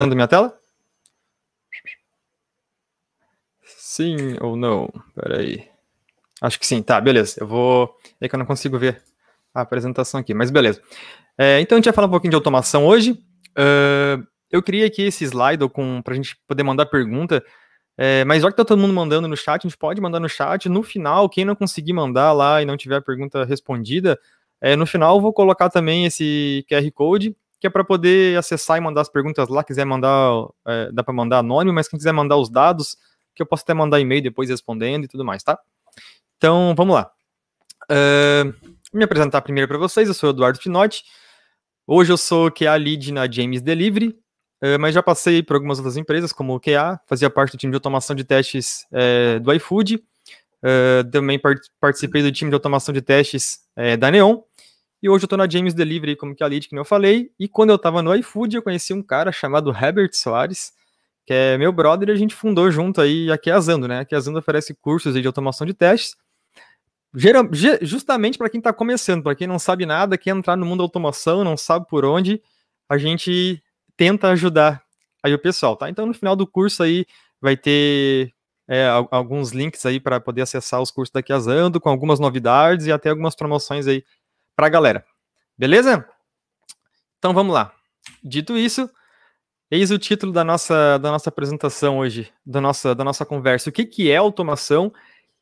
vendo minha tela? Sim ou não? Peraí. Acho que sim, tá, beleza. Eu vou. É que eu não consigo ver a apresentação aqui, mas beleza. É, então a gente vai falar um pouquinho de automação hoje. Uh, eu queria aqui esse slide para a gente poder mandar pergunta. É, mas já que tá todo mundo mandando no chat, a gente pode mandar no chat. No final, quem não conseguir mandar lá e não tiver a pergunta respondida, é, no final eu vou colocar também esse QR Code que é para poder acessar e mandar as perguntas lá. Quiser mandar, é, dá para mandar anônimo, mas quem quiser mandar os dados, que eu posso até mandar e-mail depois respondendo e tudo mais, tá? Então, vamos lá. Uh, me apresentar primeiro para vocês, eu sou Eduardo Finotti. Hoje eu sou QA Lead na James Delivery, uh, mas já passei por algumas outras empresas, como o QA, fazia parte do time de automação de testes é, do iFood, também part participei do time de automação de testes é, da Neon, e hoje eu tô na James Delivery como que é a lead, que eu falei. E quando eu tava no iFood, eu conheci um cara chamado Herbert Soares, que é meu brother, e a gente fundou junto aí aqui é a Zando, né? Aqui é a Zando oferece cursos de automação de testes. Geral, justamente para quem está começando, para quem não sabe nada, quer entrar no mundo da automação, não sabe por onde, a gente tenta ajudar aí o pessoal, tá? Então no final do curso aí vai ter é, alguns links aí para poder acessar os cursos da azando com algumas novidades e até algumas promoções aí para a galera. Beleza? Então vamos lá. Dito isso, eis o título da nossa, da nossa apresentação hoje, da nossa, da nossa conversa. O que, que é automação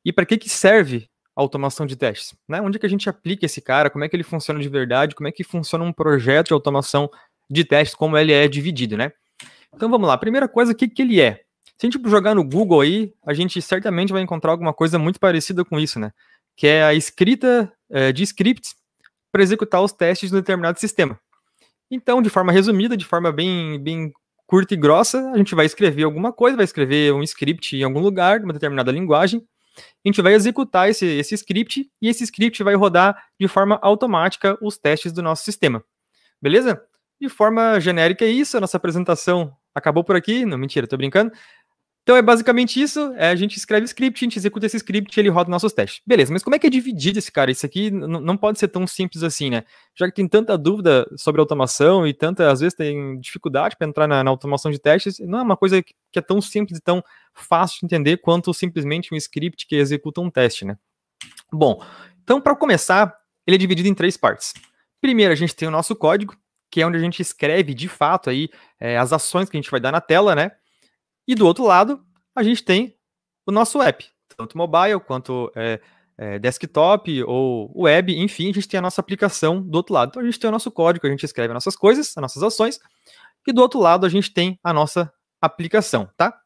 e para que, que serve a automação de testes? Né? Onde é que a gente aplica esse cara? Como é que ele funciona de verdade? Como é que funciona um projeto de automação de testes? Como ele é dividido, né? Então vamos lá. Primeira coisa, o que, que ele é? Se a gente jogar no Google aí, a gente certamente vai encontrar alguma coisa muito parecida com isso, né? Que é a escrita é, de scripts para executar os testes de um determinado sistema. Então, de forma resumida, de forma bem, bem curta e grossa, a gente vai escrever alguma coisa, vai escrever um script em algum lugar, uma determinada linguagem. A gente vai executar esse, esse script e esse script vai rodar de forma automática os testes do nosso sistema. Beleza? De forma genérica é isso, a nossa apresentação acabou por aqui. Não, mentira, estou brincando. Então é basicamente isso. É, a gente escreve script, a gente executa esse script e ele roda nossos testes. Beleza, mas como é que é dividido esse cara? Isso aqui não pode ser tão simples assim, né? Já que tem tanta dúvida sobre automação e tanta, às vezes, tem dificuldade para entrar na, na, automação de testes, não é uma coisa que, que é tão simples e tão fácil de entender quanto simplesmente um script que executa um teste, né? Bom, então para começar, ele é dividido em três partes. Primeiro, a gente tem o nosso código, que é onde a gente escreve de fato aí é, as ações que a gente vai dar na tela, né? E do outro lado, a gente tem o nosso app, tanto mobile quanto é, é, desktop ou web, enfim, a gente tem a nossa aplicação do outro lado. Então a gente tem o nosso código, a gente escreve nossas coisas, as nossas ações, e do outro lado a gente tem a nossa aplicação, tá?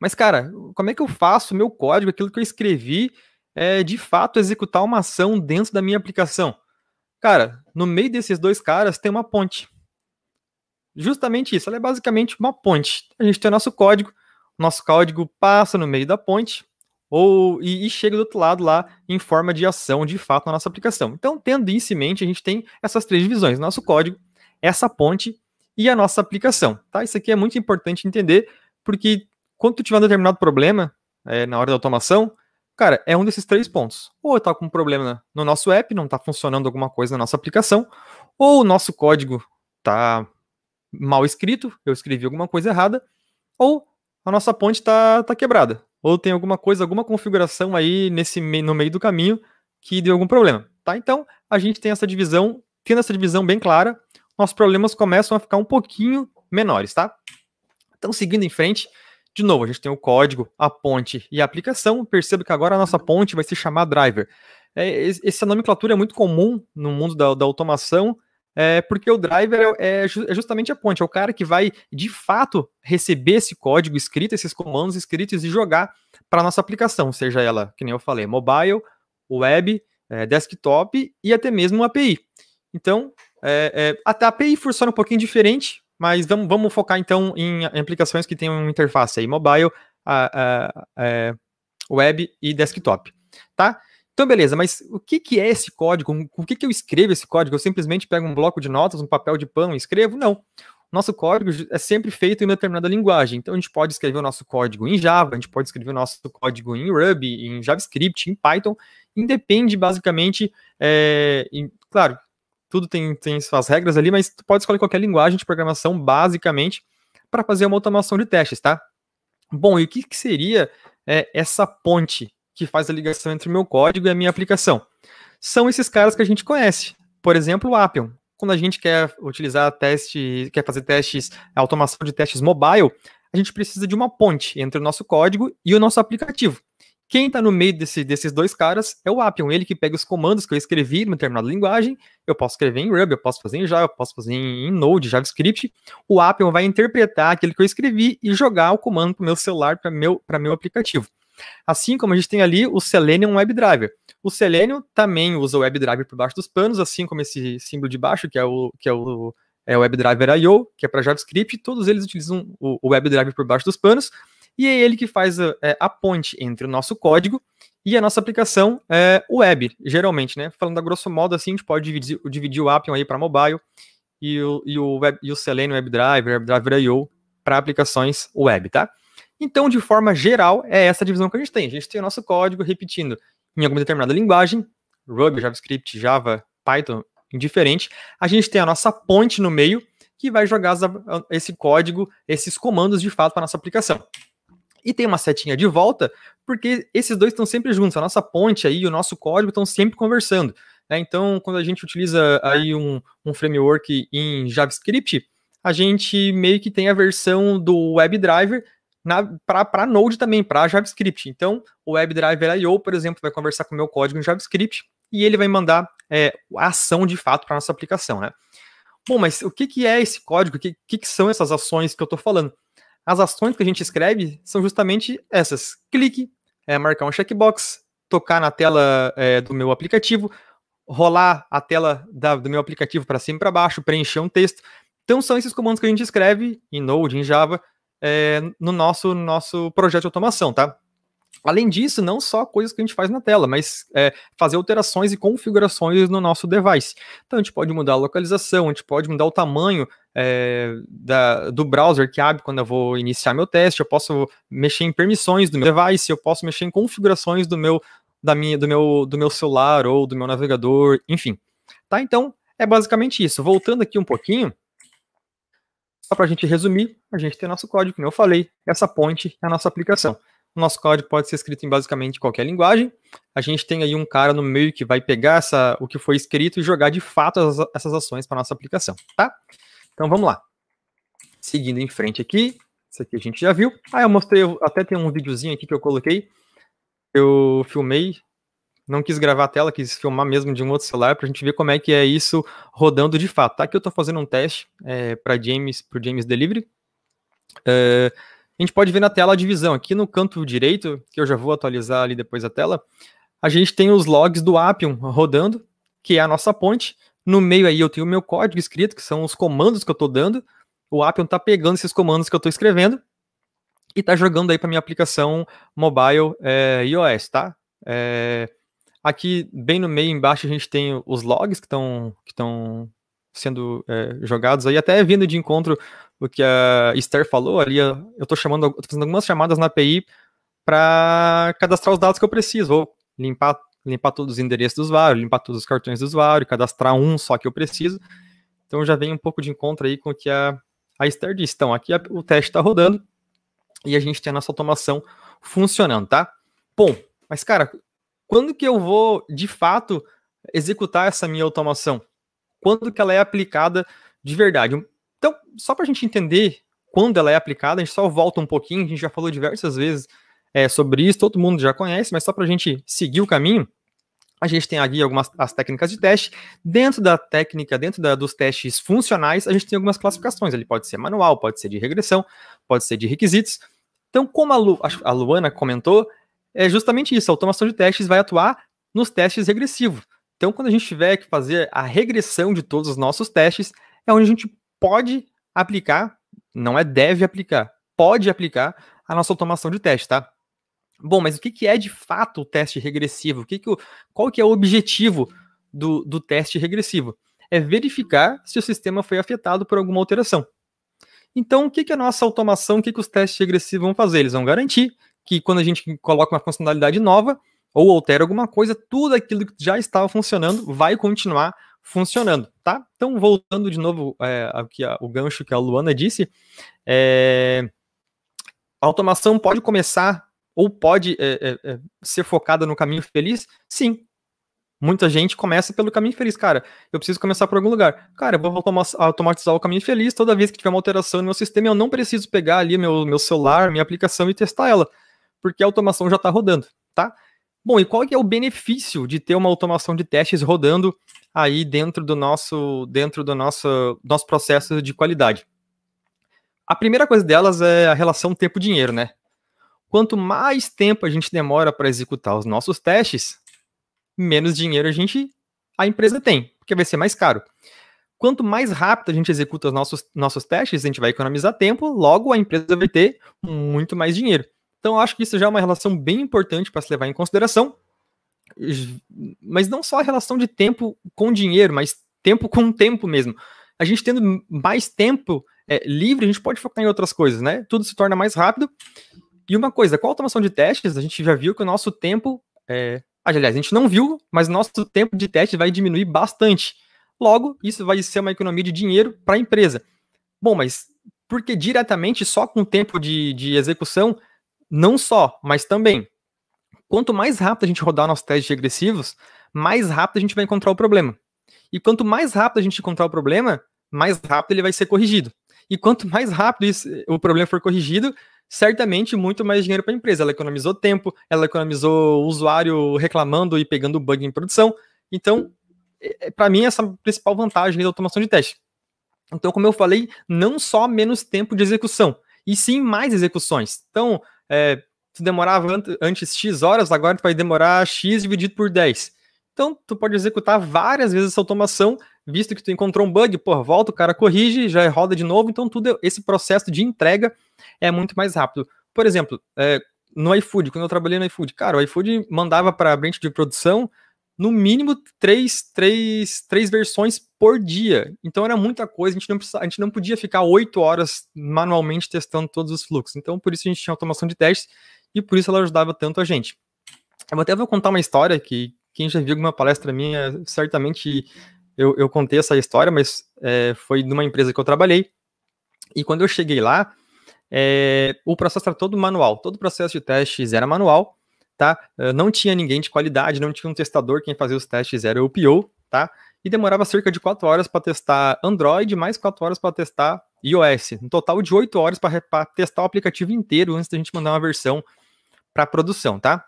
Mas, cara, como é que eu faço o meu código, aquilo que eu escrevi, é, de fato executar uma ação dentro da minha aplicação? Cara, no meio desses dois caras tem uma ponte justamente isso. Ela é basicamente uma ponte. A gente tem o nosso código, nosso código passa no meio da ponte ou e, e, chega do outro lado lá em forma de ação de fato na nossa aplicação. Então, tendo isso em mente, a gente tem essas três divisões: nosso código, essa ponte e a nossa aplicação. Tá? Isso aqui é muito importante entender, porque quando tu tiver um determinado problema é, na hora da automação, cara, é um desses três pontos. Ou está com um problema no nosso app, não está funcionando alguma coisa na nossa aplicação, ou o nosso código está mal escrito, eu escrevi alguma coisa errada, ou a nossa ponte está tá quebrada, ou tem alguma coisa, alguma configuração aí nesse no meio do caminho que deu algum problema, tá? Então, a gente tem essa divisão, tendo essa divisão bem clara, nossos problemas começam a ficar um pouquinho menores, tá? Então, seguindo em frente, de novo, a gente tem o código, a ponte e a aplicação. Perceba que agora a nossa ponte vai se chamar driver. É, essa nomenclatura é muito comum no mundo da, da automação, é porque o driver é, é, é, justamente a ponte, é o cara que vai de fato receber esse código escrito, esses comandos escritos e jogar para nossa aplicação, seja ela, que nem eu falei, mobile, web, é, desktop e até mesmo API. Então, é, é a API funciona um pouquinho diferente, mas vamos, vamos focar então em aplicações que tenham interface aí, mobile, a, a, a, é, web e desktop, tá? Então, beleza, mas o que, que é esse código? O que, que eu escrevo esse código? Eu simplesmente pego um bloco de notas, um papel de pano e escrevo? Não. Nosso código é sempre feito em uma determinada linguagem. Então, a gente pode escrever o nosso código em Java, a gente pode escrever o nosso código em Ruby, em JavaScript, em Python. Independe, basicamente, é, em, claro, tudo tem, tem suas regras ali, mas tu pode escolher qualquer linguagem de programação, basicamente, para fazer uma automação de testes, tá? Bom, e o que, que seria é, essa ponte que faz a ligação entre o meu código e a minha aplicação. São esses caras que a gente conhece. Por exemplo, o Appium. Quando a gente quer utilizar teste, quer fazer testes, automação de testes mobile, a gente precisa de uma ponte entre o nosso código e o nosso aplicativo. Quem está no meio desse, desses dois caras é o Appium, ele que pega os comandos que eu escrevi numa determinada linguagem, eu posso escrever em Ruby, eu posso fazer em Java, eu posso fazer em, Node, JavaScript. O Appium vai interpretar aquilo que eu escrevi e jogar o comando para o meu celular, para meu, meu aplicativo. Assim como a gente tem ali o Selenium WebDriver. O Selenium também usa o WebDriver por baixo dos panos, assim como esse símbolo de baixo, que é o, que é o, é WebDriver I.O., que é para JavaScript, todos eles utilizam o, o WebDriver por baixo dos panos, e é ele que faz a, eh, é, a ponte entre o nosso código e a nossa aplicação é, web, geralmente, né? Falando a grosso modo, assim, a gente pode dividir, dividir o Appium aí para mobile e o, e o, web, e o Selenium WebDriver, WebDriver I.O. para aplicações web, tá? Então, de forma geral, é essa divisão que a gente tem. A gente tem o nosso código repetindo em alguma determinada linguagem, Ruby, JavaScript, Java, Python, indiferente. A gente tem a nossa ponte no meio que vai jogar esse código, esses comandos de fato para a nossa aplicação. E tem uma setinha de volta, porque esses dois estão sempre juntos. A nossa ponte aí, o nosso código estão sempre conversando. Né? Então, quando a gente utiliza aí um, um framework em JavaScript, a gente meio que tem a versão do WebDriver para Node também, para JavaScript. Então, o WebDriver.io, por exemplo, vai conversar com o meu código em JavaScript e ele vai mandar é, a ação de fato para nossa aplicação, né? Bom, mas o que, que é esse código? O que, que, que são essas ações que eu estou falando? As ações que a gente escreve são justamente essas: clique, é, marcar um checkbox, tocar na tela é, do meu aplicativo, rolar a tela da, do meu aplicativo para cima e para baixo, preencher um texto. Então, são esses comandos que a gente escreve em Node, em Java, é, no nosso, nosso projeto de automação, tá? Além disso, não só coisas que a gente faz na tela, mas é, fazer alterações e configurações no nosso device. Então, a gente pode mudar a localização, a gente pode mudar o tamanho é, da, do browser que abre quando eu vou iniciar meu teste, eu posso mexer em permissões do meu device, eu posso mexer em configurações do meu, da minha, do meu, do meu celular ou do meu navegador, enfim. Tá? Então, é basicamente isso. Voltando aqui um pouquinho, só para a gente resumir, a gente tem nosso código, como eu falei, essa ponte é a nossa aplicação. O nosso código pode ser escrito em basicamente qualquer linguagem. A gente tem aí um cara no meio que vai pegar essa, o que foi escrito e jogar de fato as, essas ações para nossa aplicação, tá? Então vamos lá. Seguindo em frente aqui, isso aqui a gente já viu. Ah, eu mostrei, até tem um videozinho aqui que eu coloquei. Eu filmei não quis gravar a tela, quis filmar mesmo de um outro celular para a gente ver como é que é isso rodando de fato. Aqui eu estou fazendo um teste é, para James, para o James Delivery. É, a gente pode ver na tela a divisão. Aqui no canto direito, que eu já vou atualizar ali depois a tela, a gente tem os logs do Appium rodando, que é a nossa ponte. No meio aí eu tenho o meu código escrito, que são os comandos que eu estou dando. O Appium está pegando esses comandos que eu estou escrevendo e está jogando aí para minha aplicação mobile é, iOS, tá? É, Aqui, bem no meio, embaixo, a gente tem os logs que estão que sendo é, jogados aí, até vindo de encontro o que a Esther falou ali, eu estou chamando, tô fazendo algumas chamadas na API para cadastrar os dados que eu preciso, vou limpar, limpar todos os endereços do usuário, limpar todos os cartões do usuário, cadastrar um só que eu preciso. Então já vem um pouco de encontro aí com o que a, a Esther disse. Então, aqui a, o teste está rodando e a gente tem a nossa automação funcionando, tá? Bom, mas cara, quando que eu vou, de fato, executar essa minha automação? Quando que ela é aplicada de verdade? Então, só para a gente entender quando ela é aplicada, a gente só volta um pouquinho, a gente já falou diversas vezes é, sobre isso, todo mundo já conhece, mas só para a gente seguir o caminho, a gente tem aqui algumas as técnicas de teste. Dentro da técnica, dentro da, dos testes funcionais, a gente tem algumas classificações. Ele pode ser manual, pode ser de regressão, pode ser de requisitos. Então, como a, Lu, a Luana comentou, é justamente isso, a automação de testes vai atuar nos testes regressivos. Então, quando a gente tiver que fazer a regressão de todos os nossos testes, é onde a gente pode aplicar, não é deve aplicar, pode aplicar a nossa automação de teste, tá? Bom, mas o que, é de fato o teste regressivo? O que que o, qual que é o objetivo do, do teste regressivo? É verificar se o sistema foi afetado por alguma alteração. Então, o que, que a nossa automação, o que, que os testes regressivos vão fazer? Eles vão garantir que quando a gente coloca uma funcionalidade nova ou altera alguma coisa, tudo aquilo que já estava funcionando vai continuar funcionando, tá? Então, voltando de novo é, ao que a, o gancho que a Luana disse, é, a automação pode começar ou pode é, é, é ser focada no caminho feliz? Sim. Muita gente começa pelo caminho feliz, cara. Eu preciso começar por algum lugar. Cara, eu vou automatizar o caminho feliz. Toda vez que tiver uma alteração no meu sistema, eu não preciso pegar ali meu, meu celular, minha aplicação e testar ela porque a automação já está rodando, tá? Bom, e qual é o benefício de ter uma automação de testes rodando aí dentro do nosso dentro do nosso nosso processo de qualidade? A primeira coisa delas é a relação tempo-dinheiro, né? Quanto mais tempo a gente demora para executar os nossos testes, menos dinheiro a gente a empresa tem, porque vai ser mais caro. Quanto mais rápido a gente executa os nossos, nossos testes, a gente vai economizar tempo, logo a empresa vai ter muito mais dinheiro. Então, acho que isso já é uma relação bem importante para se levar em consideração. Mas não só a relação de tempo com dinheiro, mas tempo com tempo mesmo. A gente tendo mais tempo é, livre, a gente pode focar em outras coisas, né? Tudo se torna mais rápido. E uma coisa, com a automação de testes, a gente já viu que o nosso tempo. É... Aliás, a gente não viu, mas nosso tempo de teste vai diminuir bastante. Logo, isso vai ser uma economia de dinheiro para a empresa. Bom, mas porque diretamente só com o tempo de, de execução não só, mas também. Quanto mais rápido a gente rodar nossos testes regressivos, mais rápido a gente vai encontrar o problema. E quanto mais rápido a gente encontrar o problema, mais rápido ele vai ser corrigido. E quanto mais rápido isso, o problema for corrigido, certamente muito mais dinheiro para a empresa. Ela economizou tempo, ela economizou o usuário reclamando e pegando bug em produção. Então, é, é, para mim, essa é a principal vantagem da automação de teste. Então, como eu falei, não só menos tempo de execução, e sim mais execuções. Então, é, tu demorava antes X horas, agora tu vai demorar X dividido por 10. Então, tu pode executar várias vezes essa automação, visto que tu encontrou um bug, pô, volta, o cara corrige, já é roda de novo, então tudo esse processo de entrega é muito mais rápido. Por exemplo, é, no iFood, quando eu trabalhei no iFood, cara, o iFood mandava para a frente de produção no mínimo três, três, três versões por dia. Então era muita coisa, a gente, não precisa, a gente não podia ficar oito horas manualmente testando todos os fluxos. Então por isso a gente tinha automação de testes e por isso ela ajudava tanto a gente. Eu até vou contar uma história que quem já viu alguma palestra minha, certamente eu, eu contei essa história, mas é, foi numa empresa que eu trabalhei. E quando eu cheguei lá, é, o processo era todo manual, todo processo de testes era manual tá? Eh, não tinha ninguém de qualidade, não tinha um testador, quem fazia os testes era o PO, tá? E demorava cerca de 4 horas para testar Android, mais 4 horas para testar iOS. Um total de 8 horas para testar o aplicativo inteiro antes da gente mandar uma versão para produção, tá?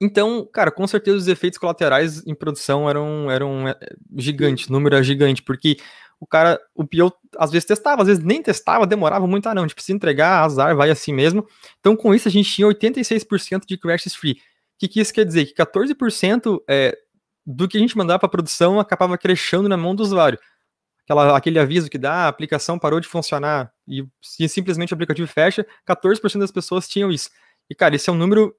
Então, cara, com certeza os efeitos colaterais em produção eram, eram eh, gigantes, número era é gigante, porque o cara, o Pio às vezes testava, às vezes nem testava, demorava muito, ah não, de precisar entregar, azar, vai assim mesmo. Então com isso a gente tinha 86% de crashes free. O que, que isso quer dizer? Que 14% é, do que a gente mandava para produção acabava crescendo na mão do usuário. Aquela, aquele aviso que dá, ah, a aplicação parou de funcionar e, e simplesmente o aplicativo fecha, 14% das pessoas tinham isso. E cara, esse é um número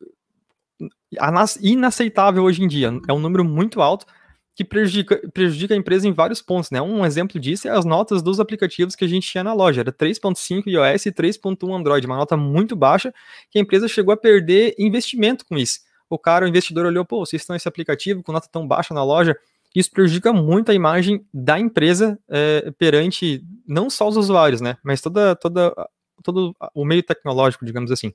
inaceitável hoje em dia, é um número muito alto, que prejudica, prejudica a empresa em vários pontos, né? Um exemplo disso é as notas dos aplicativos que a gente tinha na loja, era 3.5 iOS e 3.1 Android, uma nota muito baixa, que a empresa chegou a perder investimento com isso. O cara, o investidor olhou, pô, vocês estão esse aplicativo com nota tão baixa na loja, isso prejudica muito a imagem da empresa é, perante não só os usuários, né? Mas toda, toda, todo o meio tecnológico, digamos assim.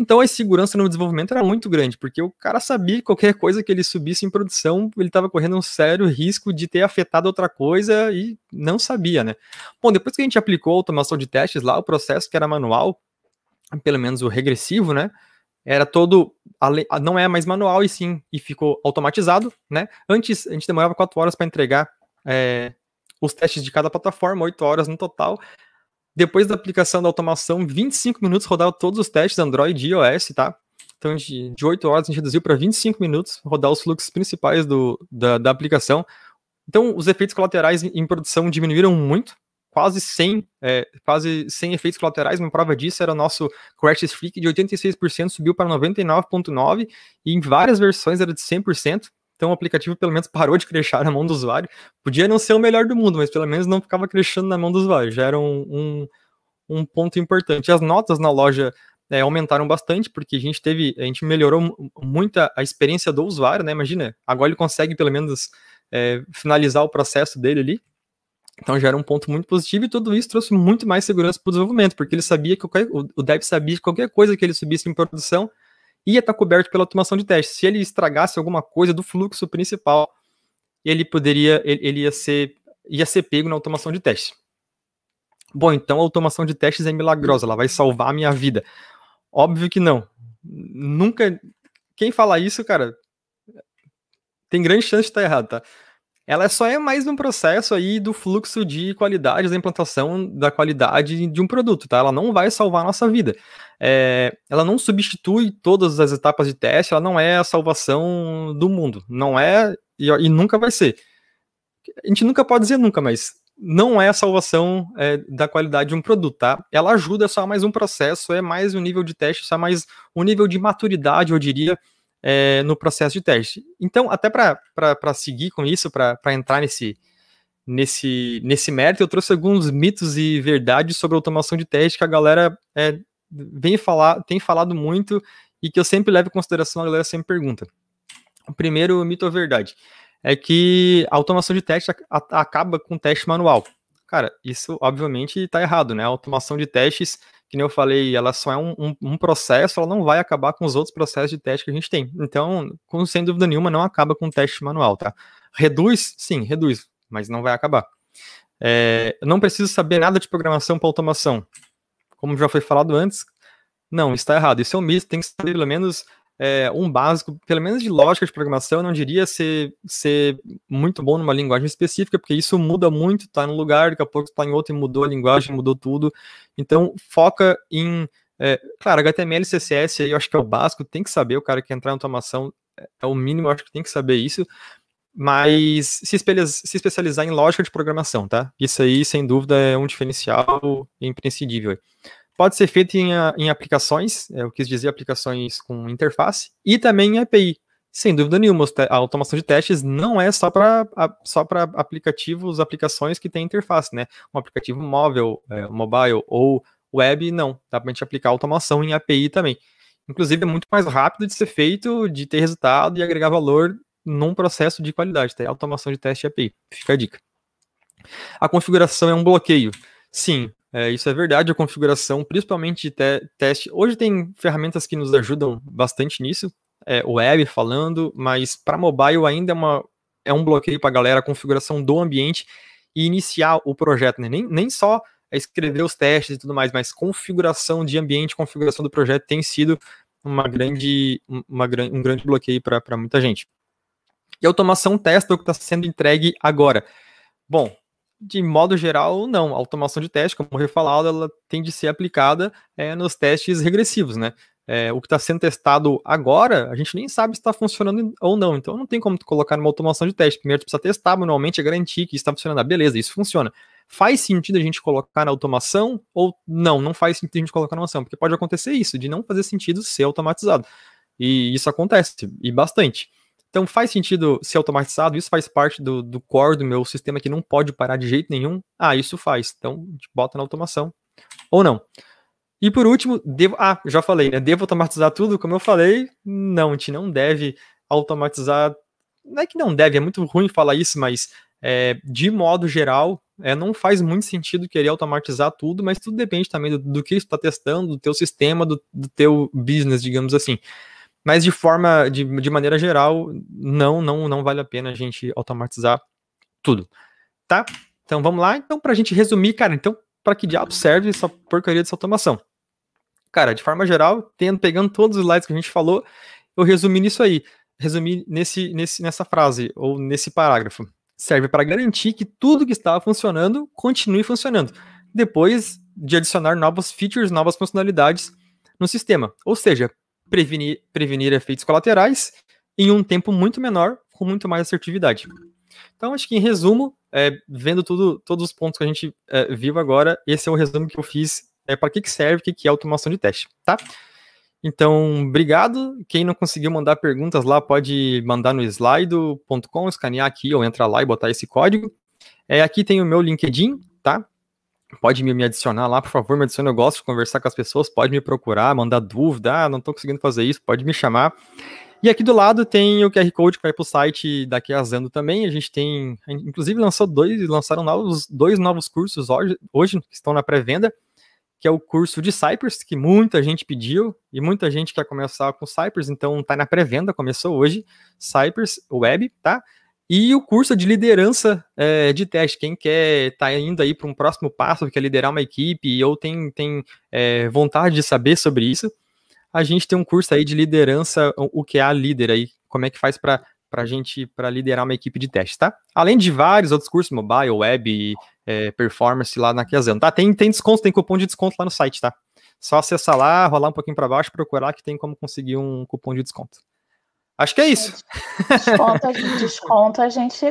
Então a insegurança no desenvolvimento era muito grande, porque o cara sabia que qualquer coisa que ele subisse em produção, ele estava correndo um sério risco de ter afetado outra coisa e não sabia, né? Bom, depois que a gente aplicou a automação de testes lá, o processo que era manual, pelo menos o regressivo, né? Era todo. Não é mais manual e sim, e ficou automatizado, né? Antes, a gente demorava quatro horas para entregar é, os testes de cada plataforma, oito horas no total. Depois da aplicação da automação, 25 minutos rodar todos os testes Android e iOS, tá? Então, de, de 8 horas, a gente reduziu para 25 minutos rodar os fluxos principais do, da, da aplicação. Então, os efeitos colaterais em produção diminuíram muito, quase 100, é, quase sem efeitos colaterais. Uma prova disso era o nosso Crash Freak, de 86% subiu para 99,9%, e em várias versões era de 100%. Então o aplicativo pelo menos parou de crescer na mão do usuário. Podia não ser o melhor do mundo, mas pelo menos não ficava crescendo na mão do usuário. Já era um, um, um ponto importante. As notas na loja é, aumentaram bastante, porque a gente teve, a gente melhorou muito a, experiência do usuário, né? Imagina, agora ele consegue pelo menos é, finalizar o processo dele ali. Então já era um ponto muito positivo e tudo isso trouxe muito mais segurança para o desenvolvimento, porque ele sabia que o dev sabia que qualquer coisa que ele subisse em produção, ia estar tá coberto pela automação de teste. Se ele estragasse alguma coisa do fluxo principal, ele poderia, ele, ele ia ser, ia ser pego na automação de teste. Bom, então a automação de testes é milagrosa, ela vai salvar a minha vida. Óbvio que não. Nunca. Quem fala isso, cara, tem grande chance de estar tá errado, tá? ela só é mais um processo aí do fluxo de qualidade, da implantação da qualidade de um produto, tá? Ela não vai salvar a nossa vida. É, ela não substitui todas as etapas de teste, ela não é a salvação do mundo. Não é e, e nunca vai ser. A gente nunca pode dizer nunca, mas não é a salvação é, da qualidade de um produto, tá? Ela ajuda, é só mais um processo, é mais um nível de teste, é só mais um nível de maturidade, eu diria, é, no processo de teste. Então, até para seguir com isso, para entrar nesse, nesse, nesse mérito, eu trouxe alguns mitos e verdades sobre automação de teste que a galera é, vem falar, tem falado muito e que eu sempre levo em consideração, a galera sempre pergunta. O primeiro mito ou verdade é que a automação de teste acaba com o teste manual. Cara, isso obviamente está errado, né? A automação de testes que nem eu falei, ela só é um, um, um, processo, ela não vai acabar com os outros processos de teste que a gente tem. Então, com, sem dúvida nenhuma, não acaba com o teste manual, tá? Reduz? Sim, reduz, mas não vai acabar. É, não preciso saber nada de programação para automação. Como já foi falado antes, não, está errado. Isso é um misto, tem que saber pelo menos é, um básico, pelo menos de lógica de programação, eu não diria ser, ser muito bom numa linguagem específica, porque isso muda muito, tá num lugar, daqui a pouco está em outro e mudou a linguagem, mudou tudo. Então, foca em. É, claro, HTML e CSS eu acho que é o básico, tem que saber, o cara que entrar na automação é, é o mínimo, eu acho que tem que saber isso, mas se, se especializar em lógica de programação, tá? Isso aí, sem dúvida, é um diferencial imprescindível pode ser feito em, ah, em aplicações, é, eu quis dizer aplicações com interface, e também em API. Sem dúvida nenhuma, a automação de testes não é só para só aplicativos, aplicações que têm interface, né? Um aplicativo móvel, é, mobile ou web, não. Dá para a gente aplicar automação em API também. Inclusive, é muito mais rápido de ser feito, de ter resultado e agregar valor num processo de qualidade, tá? Automação de teste e API. Fica a dica. A configuração é um bloqueio. Sim, é, isso é verdade, a configuração, principalmente de te teste. Hoje tem ferramentas que nos ajudam bastante nisso, é, web falando, mas para mobile ainda é, uma, é um bloqueio para a galera a configuração do ambiente e iniciar o projeto, né? nem, nem só escrever os testes e tudo mais, mas configuração de ambiente, configuração do projeto tem sido uma grande, uma, um grande bloqueio para muita gente. E automação testa o que está sendo entregue agora. Bom, de modo geral, não. A automação de teste, como eu falado, ela tem de ser aplicada é, nos testes regressivos, né? É, o que está sendo testado agora, a gente nem sabe se está funcionando ou não. Então não tem como colocar numa automação de teste. Primeiro tu precisa testar manualmente, e é garantir que está funcionando. Ah, beleza, isso funciona. Faz sentido a gente colocar na automação ou não? Não faz sentido a gente colocar na automação, porque pode acontecer isso, de não fazer sentido ser automatizado. E isso acontece, e bastante. Então faz sentido ser automatizado, isso faz parte do, do core do meu sistema que não pode parar de jeito nenhum. Ah, isso faz. Então a gente bota na automação. Ou não. E por último, devo. Ah, já falei, né? Devo automatizar tudo? Como eu falei, não, a gente não deve automatizar. Não é que não deve, é muito ruim falar isso, mas é, de modo geral, é, não faz muito sentido querer automatizar tudo, mas tudo depende também do, do que está testando, do teu sistema, do, do teu business, digamos assim. Mas de forma, de, de maneira geral, não, não, não vale a pena a gente automatizar tudo, tá? Então vamos lá, então para a gente resumir, cara, então para que diabo serve essa porcaria dessa automação? Cara, de forma geral, tendo, pegando todos os slides que a gente falou, eu resumi nisso aí, resumi nesse, nesse, nessa frase ou nesse parágrafo. Serve para garantir que tudo que estava funcionando continue funcionando, depois de adicionar novas features, novas funcionalidades no sistema. Ou seja, prevenir, prevenir efeitos colaterais em um tempo muito menor, com muito mais assertividade. Então, acho que em resumo, é, vendo tudo, todos os pontos que a gente é, viu agora, esse é o resumo que eu fiz é, para que, que serve, o que, que é automação de teste, tá? Então, obrigado. Quem não conseguiu mandar perguntas lá, pode mandar no slido.com, escanear aqui ou entrar lá e botar esse código. É, aqui tem o meu LinkedIn, tá? Pode me, me adicionar lá, por favor, me adiciona. Eu gosto de conversar com as pessoas. Pode me procurar, mandar dúvida. Ah, não estou conseguindo fazer isso. Pode me chamar. E aqui do lado tem o QR Code que vai para o site daqui a Zando também. A gente tem, inclusive, lançou dois, lançaram novos, dois novos cursos hoje, hoje que estão na pré-venda, que é o curso de Cypress, que muita gente pediu e muita gente quer começar com Cypress, então tá na pré-venda, começou hoje, Cypress Web, tá? E o curso de liderança é, de teste, quem quer estar tá indo aí para um próximo passo, quer liderar uma equipe ou tem, tem é, vontade de saber sobre isso, a gente tem um curso aí de liderança, o que é a líder aí, como é que faz para para gente para liderar uma equipe de teste, tá? Além de vários outros cursos, mobile, web, é, performance lá na Kiazano, tá? Tem, tem desconto, tem cupom de desconto lá no site, tá? Só acessar lá, rolar um pouquinho para baixo, procurar que tem como conseguir um cupom de desconto. Acho que é isso. Desconto, desconto a gente